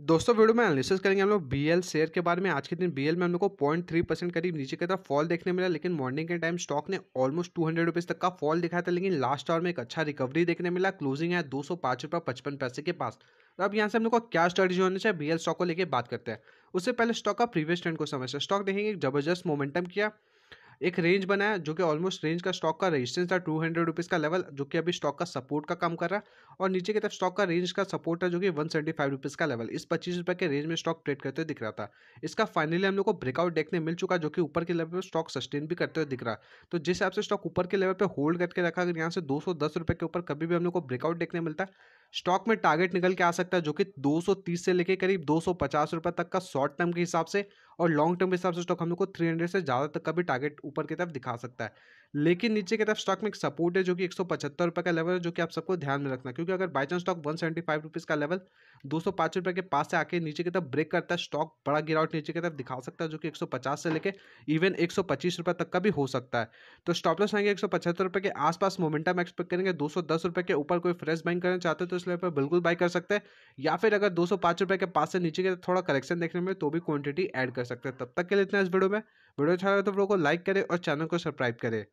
दोस्तों वीडियो में एनालिसिस करेंगे हम लोग बीएल शेयर के बारे में आज के दिन बीएल में हम लोग को पॉइंट थ्री परसेंट करीब नीचे की तरफ फॉल देखने मिला लेकिन मॉर्निंग के टाइम स्टॉक ने ऑलमोस्ट टू हंड्रेड रुपीज़ तक का फॉल दिखाया था लेकिन लास्ट आवर में एक अच्छा रिकवरी देखने मिला क्लोजिंग है दो सौ पांच रुपये पचपन पैसे के पास तो अब यहाँ से हम लोग को क्या स्ट्रेटेजी होनी चाहिए बीएल स्टॉक को लेकर बात करते हैं उससे पहले स्टॉक का प्रीवियस ट्रेंड को समझते हैं स्टॉक देखेंगे जबरदस्त मोमेंटम किया एक रेंज बनाया जो कि ऑलमोस्ट रेंज का स्टॉक का रेजिस्टेंस था टू हंड्रेड रुपीज़ का लेवल जो कि अभी स्टॉक का सपोर्ट का काम कर रहा है और नीचे की तरफ स्टॉक का रेंज का सपोर्ट था जो कि वन सेवेंटी फाइव रुपीज़ का लेवल इस पच्चीस रुपये के रेंज में स्टॉक ट्रेड करते हुए दिख रहा था इसका फाइनली हम लोग को ब्रेकआउट देखने मिल चुका जो कि ऊपर के लेवल पर स्टॉक सस्टेन भी करते हुए दिख रहा तो जिस हिसाब से स्टॉक ऊपर के लेवल पर होल्ड करके रखा अगर यहाँ से दो रुपये के ऊपर कभी भी हम लोग को ब्रेकआउट देखने मिलता है स्टॉक में टारगेट निकल के आ सकता है जो कि 230 से लेकर करीब 250 रुपए तक का शॉर्ट टर्म के हिसाब से और लॉन्ग टर्म के हिसाब से स्टॉक हम लोग को थ्री हंड्रेड से ज़्यादा तक का भी टारगेट ऊपर की तरफ दिखा सकता है लेकिन नीचे की तरफ स्टॉक में एक सपोर्ट है जो कि एक सौ पचहत्तर रुपये का लेवल है जो कि आप सबको ध्यान में रखना क्योंकि अगर by chance stock one seventy five rupees का लेवल दो सौ रुपये के पास से आके नीचे की तरफ ब्रेक करता है स्टॉक बड़ा गिरावट नीचे की तरफ दिखा सकता है जो कि एक सौ पचास से लेकर इवन एक सौ पच्चीस रुपये तक का भी हो सकता है तो स्टॉप लॉस आएंगे एक सौ पचहत्तर रुपये के आसपास मोमेंटम एक्सपेक्ट करेंगे दो सौ दस रुपये के ऊपर कोई फ्रेश बाइंग करना चाहते हो तो इस लेवल पर बिल्कुल बाई कर सकते हैं या फिर अगर दो सौ के पास से नीचे के थोड़ा करेक्शन देखने में तो भी क्वान्टिटी एड कर कर सकते हैं तब तक के लिए इतना इस वीडियो में वीडियो अच्छा लगे तो वीडियो को लाइक करें और चैनल को सब्सक्राइब करें